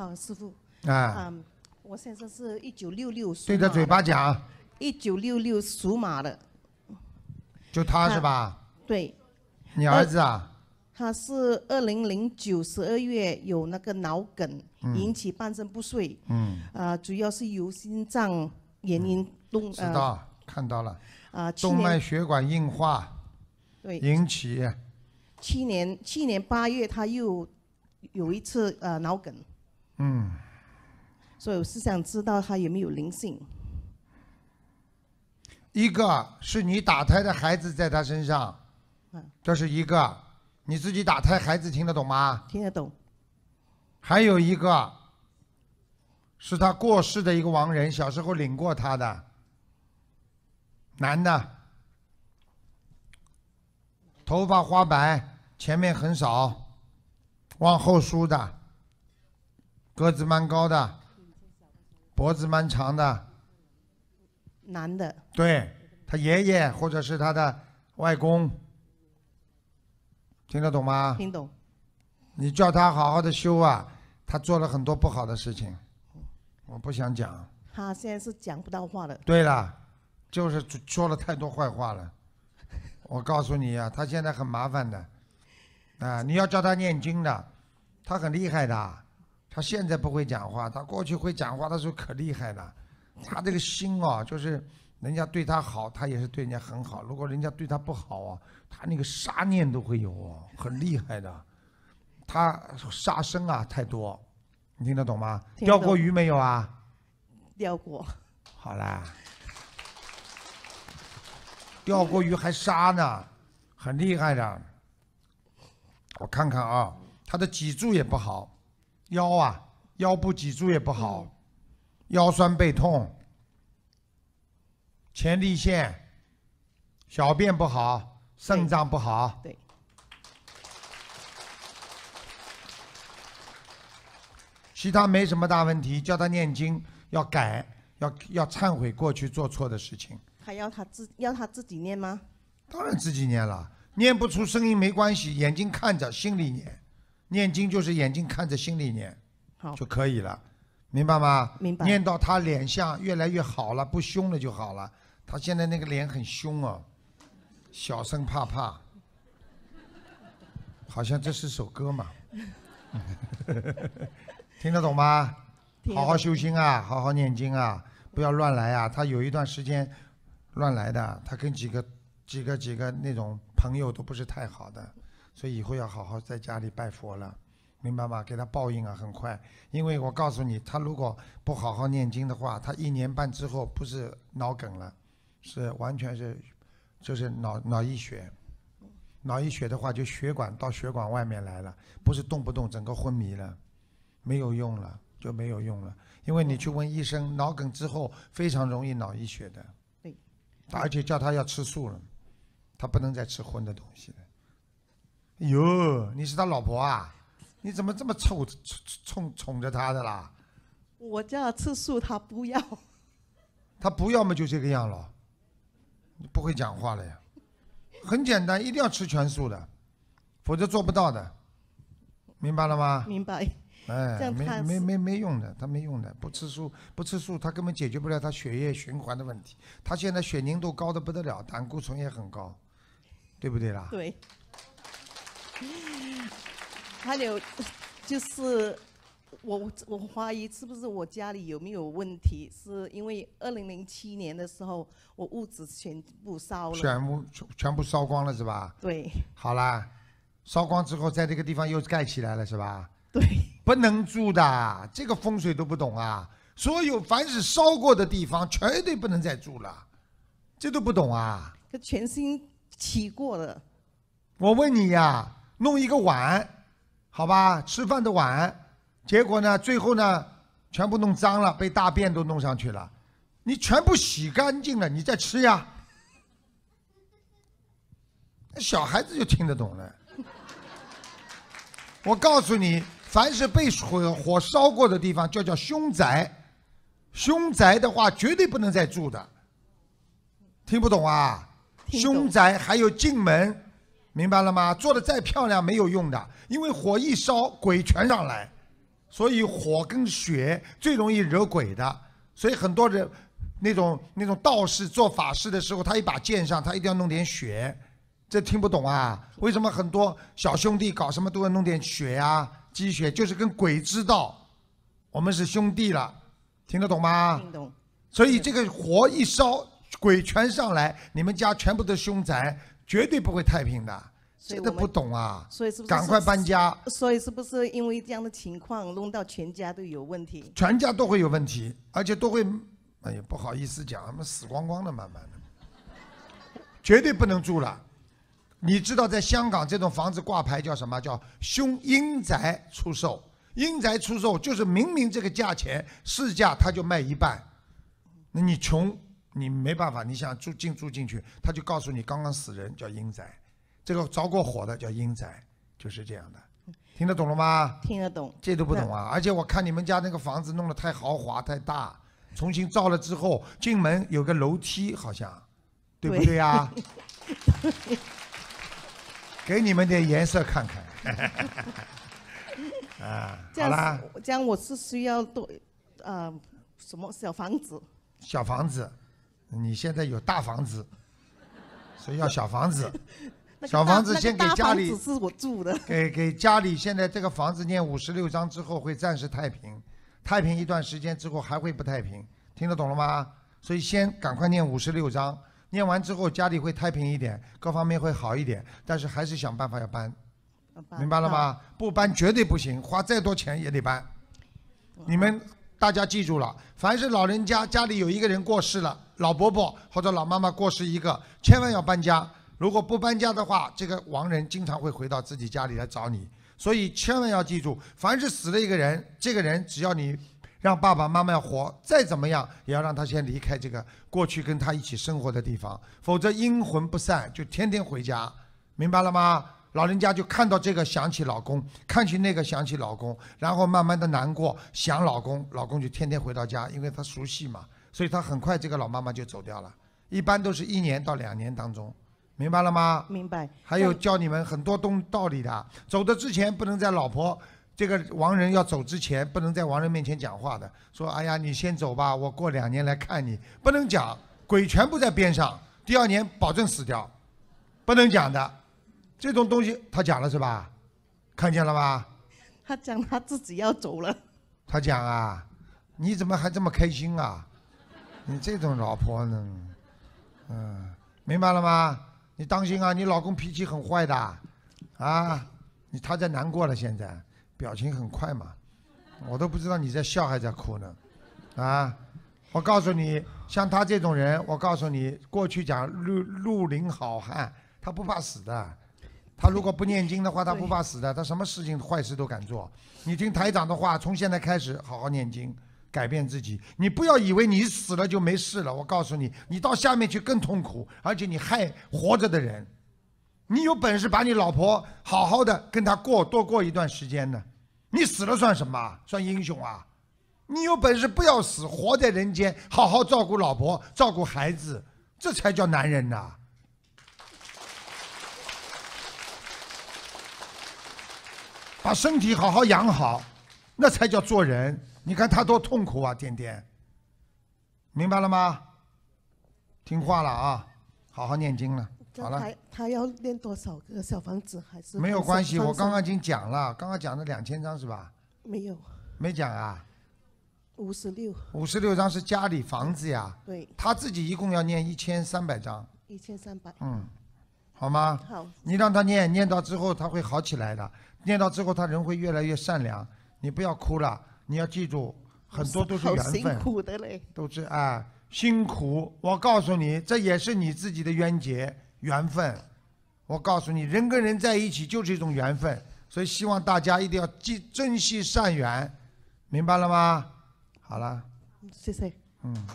好，师傅。啊。嗯，我现在是一九六六属。对着嘴巴讲。一九六六属马的。就他是吧？对。你儿子啊？他是二零零九十二月有那个脑梗，引起半身不遂。嗯。啊，主要是由心脏原因动。知道，看到了。啊，动脉血管硬化。对。引起。去年去年八月他又有一次呃脑梗。嗯，所以我是想知道他有没有灵性。一个是你打胎的孩子在他身上，这是一个，你自己打胎孩子听得懂吗？听得懂。还有一个是他过世的一个亡人，小时候领过他的男的，头发花白，前面很少，往后梳的。个子蛮高的，脖子蛮长的。男的。对他爷爷或者是他的外公。听得懂吗？听懂。你叫他好好的修啊！他做了很多不好的事情。我不想讲。他现在是讲不到话了。对了，就是说了太多坏话了。我告诉你啊，他现在很麻烦的。啊，你要叫他念经的，他很厉害的。他现在不会讲话，他过去会讲话，的时候可厉害了。他这个心哦，就是人家对他好，他也是对人家很好；如果人家对他不好啊，他那个杀念都会有，很厉害的。他杀生啊太多，你听得懂吗？钓过鱼没有啊？钓过。好啦，钓过鱼还杀呢，很厉害的。我看看啊，他的脊柱也不好。腰啊，腰部脊柱也不好，腰酸背痛。前列腺、小便不好，肾脏不好。对。其他没什么大问题，叫他念经，要改，要要忏悔过去做错的事情。还要他自要他自己念吗？当然自己念了，念不出声音没关系，眼睛看着，心里念。念经就是眼睛看着，心里念，好就可以了，明白吗？明白。念到他脸相越来越好了，不凶了就好了。他现在那个脸很凶哦，小声怕怕，好像这是首歌嘛，听得懂吗？好好修心啊，好好念经啊，不要乱来啊。他有一段时间乱来的，他跟几个几个几个那种朋友都不是太好的。所以以后要好好在家里拜佛了，明白吗？给他报应啊，很快。因为我告诉你，他如果不好好念经的话，他一年半之后不是脑梗了，是完全是，就是脑脑溢血。脑溢血的话，就血管到血管外面来了，不是动不动整个昏迷了，没有用了就没有用了。因为你去问医生，脑梗之后非常容易脑溢血的。对，而且叫他要吃素了，他不能再吃荤的东西。哟，你是他老婆啊？你怎么这么宠宠宠宠着他的啦？我叫他吃素，他不要。他不要么就这个样了。不会讲话了呀？很简单，一定要吃全素的，否则做不到的。明白了吗？明白。哎，没没没没用的，他没用的。不吃素，不吃素，他根本解决不了他血液循环的问题。他现在血凝度高的不得了，胆固醇也很高，对不对啦？对。还 有，就是我我怀疑是不是我家里有没有问题？是因为二零零七年的时候，我屋子全部烧了，全部全部烧光了是吧？对。好啦，烧光之后，在这个地方又盖起来了是吧？对。不能住的，这个风水都不懂啊！所有凡是烧过的地方，绝对不能再住了，这都不懂啊！这全新起过的。我问你呀。弄一个碗，好吧，吃饭的碗，结果呢，最后呢，全部弄脏了，被大便都弄上去了，你全部洗干净了，你再吃呀。小孩子就听得懂了。我告诉你，凡是被火火烧过的地方就叫凶宅，凶宅的话绝对不能再住的。听不懂啊？凶宅还有进门。明白了吗？做的再漂亮没有用的，因为火一烧鬼全上来，所以火跟血最容易惹鬼的。所以很多人，那种那种道士做法事的时候，他一把剑上他一定要弄点血，这听不懂啊？为什么很多小兄弟搞什么都要弄点血呀？积血就是跟鬼知道，我们是兄弟了，听得懂吗？听懂。所以这个火一烧鬼全上来，你们家全部都凶宅。绝对不会太平的，谁都不懂啊，所以是不是赶快搬家？所以是不是因为这样的情况，弄到全家都有问题？全家都会有问题，而且都会，哎呀，不好意思讲，他么死光光的，慢慢的，绝对不能住了。你知道，在香港这种房子挂牌叫什么叫凶阴宅出售？阴宅出售就是明明这个价钱市价，他就卖一半，那你穷。你没办法，你想住进住进去，他就告诉你刚刚死人叫阴宅，这个着过火的叫阴宅，就是这样的，听得懂了吗？听得懂。这都不懂啊！而且我看你们家那个房子弄得太豪华太大，重新造了之后，进门有个楼梯，好像，对不对呀？给你们点颜色看看。啊，好啦，这样我是需要多，呃，什么小房子？小房子。你现在有大房子，所以要小房子。小房子先给家里。是我住的。给给家里，现在这个房子念五十六章之后会暂时太平，太平一段时间之后还会不太平，听得懂了吗？所以先赶快念五十六章，念完之后家里会太平一点，各方面会好一点，但是还是想办法要搬，明白了吗？不搬绝对不行，花再多钱也得搬。你们大家记住了，凡是老人家家里有一个人过世了。老伯伯或者老妈妈过世一个，千万要搬家。如果不搬家的话，这个亡人经常会回到自己家里来找你。所以千万要记住，凡是死了一个人，这个人只要你让爸爸妈妈活，再怎么样也要让他先离开这个过去跟他一起生活的地方，否则阴魂不散，就天天回家。明白了吗？老人家就看到这个想起老公，看起那个想起老公，然后慢慢的难过，想老公，老公就天天回到家，因为他熟悉嘛。所以他很快，这个老妈妈就走掉了。一般都是一年到两年当中，明白了吗？明白。还有教你们很多东道理的。走的之前不能在老婆这个亡人要走之前不能在亡人面前讲话的，说：“哎呀，你先走吧，我过两年来看你。”不能讲。鬼全部在边上，第二年保证死掉，不能讲的。这种东西他讲了是吧？看见了吧？他讲他自己要走了。他讲啊，你怎么还这么开心啊？你这种老婆呢，嗯，明白了吗？你当心啊，你老公脾气很坏的，啊，你他在难过了，现在表情很快嘛，我都不知道你在笑还在哭呢，啊，我告诉你，像他这种人，我告诉你，过去讲绿绿林好汉，他不怕死的，他如果不念经的话，他不怕死的，他什么事情坏事都敢做，你听台长的话，从现在开始好好念经。改变自己，你不要以为你死了就没事了。我告诉你，你到下面去更痛苦，而且你害活着的人。你有本事把你老婆好好的跟她过多过一段时间呢，你死了算什么？算英雄啊？你有本事不要死，活在人间，好好照顾老婆，照顾孩子，这才叫男人呐。把身体好好养好，那才叫做人。你看他多痛苦啊，点点。明白了吗？听话了啊，好好念经了，好了。他要念多少个小房子？还是没有关系。我刚刚已经讲了，刚刚讲了两千张是吧？没有。没讲啊？五十六。五十六张是家里房子呀。对。他自己一共要念一千三百张。一千三百。嗯，好吗？好。你让他念，念到之后他会好起来的。念到之后，他人会越来越善良。你不要哭了。你要记住，很多都是缘分，苦的嘞，都是啊，辛苦。我告诉你，这也是你自己的冤结、缘分。我告诉你，人跟人在一起就是一种缘分，所以希望大家一定要记珍惜善缘，明白了吗？好了，谢谢。嗯。